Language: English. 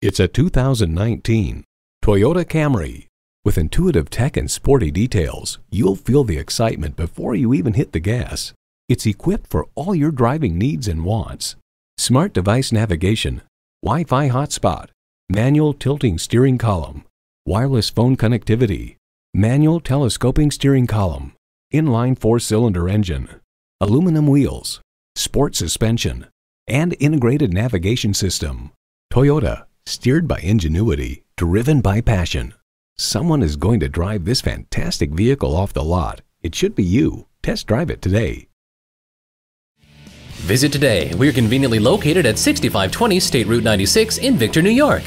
It's a 2019 Toyota Camry. With intuitive tech and sporty details, you'll feel the excitement before you even hit the gas. It's equipped for all your driving needs and wants. Smart device navigation, Wi-Fi hotspot, manual tilting steering column, wireless phone connectivity, manual telescoping steering column, inline four-cylinder engine, aluminum wheels, sport suspension, and integrated navigation system. Toyota, Steered by ingenuity, driven by passion. Someone is going to drive this fantastic vehicle off the lot. It should be you. Test drive it today. Visit today. We're conveniently located at 6520 State Route 96 in Victor, New York.